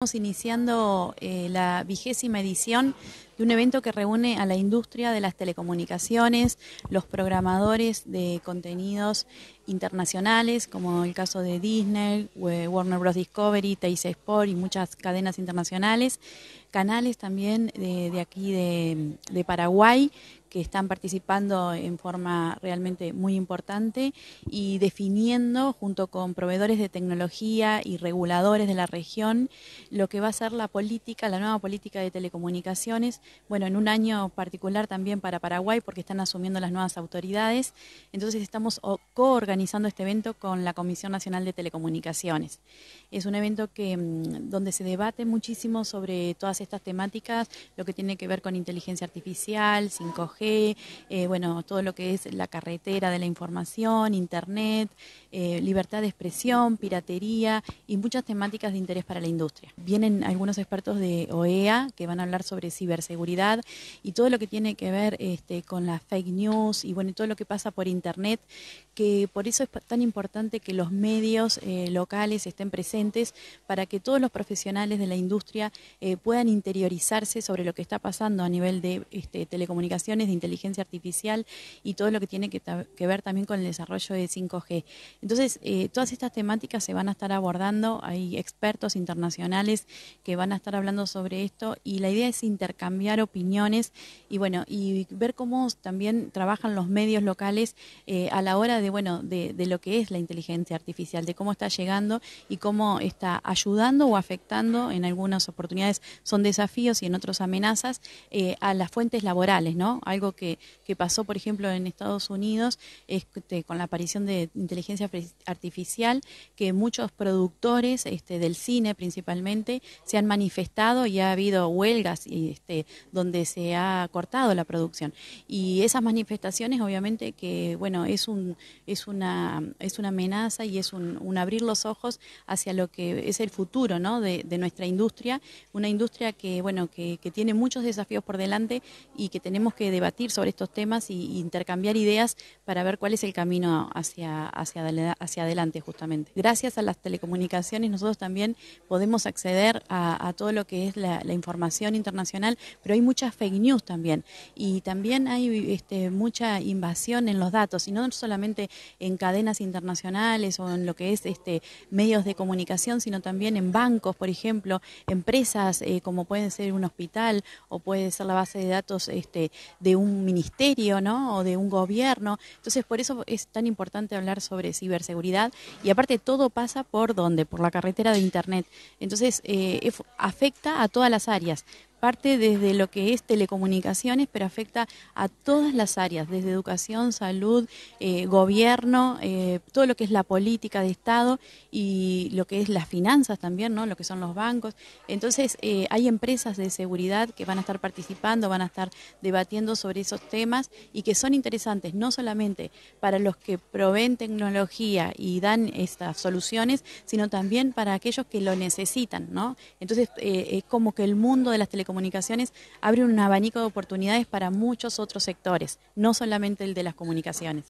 Estamos iniciando eh, la vigésima edición de un evento que reúne a la industria de las telecomunicaciones, los programadores de contenidos internacionales, como el caso de Disney, Warner Bros. Discovery, Teisa Sport y muchas cadenas internacionales, canales también de, aquí de Paraguay que están participando en forma realmente muy importante y definiendo junto con proveedores de tecnología y reguladores de la región lo que va a ser la política, la nueva política de telecomunicaciones, bueno, en un año particular también para Paraguay porque están asumiendo las nuevas autoridades. Entonces estamos coorganizando este evento con la Comisión Nacional de Telecomunicaciones. Es un evento que mm, donde se debate muchísimo sobre todas estas temáticas, lo que tiene que ver con inteligencia artificial, 5G, eh, bueno, todo lo que es la carretera de la información, Internet, eh, libertad de expresión, piratería y muchas temáticas de interés para la industria. Vienen algunos expertos de OEA que van a hablar sobre ciberseguridad y todo lo que tiene que ver este, con las fake news y bueno, todo lo que pasa por Internet, que por eso es tan importante que los medios eh, locales estén presentes para que todos los profesionales de la industria puedan interiorizarse sobre lo que está pasando a nivel de este, telecomunicaciones de inteligencia artificial y todo lo que tiene que, ver también con el desarrollo de 5G. Entonces, eh, todas estas temáticas se van a estar abordando, hay expertos internacionales que van a estar hablando sobre esto y la idea es intercambiar opiniones y bueno, y ver cómo también trabajan los medios locales eh, a la hora de, bueno, de, lo que es la inteligencia artificial, de cómo está llegando y cómo está ayudando o afectando en algunas oportunidades son desafíos y en otros amenazas eh, a las fuentes laborales, ¿no? algo que, pasó, por ejemplo, en Estados Unidos este, con la aparición de inteligencia artificial, que muchos productores este, del cine principalmente se han manifestado y ha habido huelgas este, donde se ha cortado la producción. Y esas manifestaciones, obviamente, que bueno, es, un, es, una, es una amenaza y es un, abrir los ojos hacia lo que es el futuro ¿no? de, nuestra industria, una industria que, bueno, que, que tiene muchos desafíos por delante y que tenemos que debatir sobre estos temas y, intercambiar ideas para ver cuál es el camino hacia, hacia, hacia adelante justamente. Gracias a las telecomunicaciones nosotros también podemos acceder a, todo lo que es la, información internacional, pero hay muchas fake news también y también hay este, mucha invasión en los datos y no solamente en cadenas internacionales o en lo que es este, medios de comunicación, sino también en bancos, por ejemplo, empresas eh, como puede ser un hospital o puede ser la base de datos este, de un ministerio, ¿no? O de un gobierno. Entonces, por eso es tan importante hablar sobre ciberseguridad. Y aparte, todo pasa por dónde? Por la carretera de Internet. Entonces, eh, afecta a todas las áreas parte desde lo que es telecomunicaciones, pero afecta a todas las áreas, desde educación, salud, eh, gobierno, eh, todo lo que es la política de Estado y lo que es las finanzas también, ¿no? lo que son los bancos. Entonces, eh, hay empresas de seguridad que van a estar participando, van a estar debatiendo sobre esos temas y que son interesantes no solamente para los que proveen tecnología y dan estas soluciones, sino también para aquellos que lo necesitan. ¿no? Entonces, es como que el mundo de las telecomunicaciones comunicaciones abre un abanico de oportunidades para muchos otros sectores, no solamente el de las comunicaciones.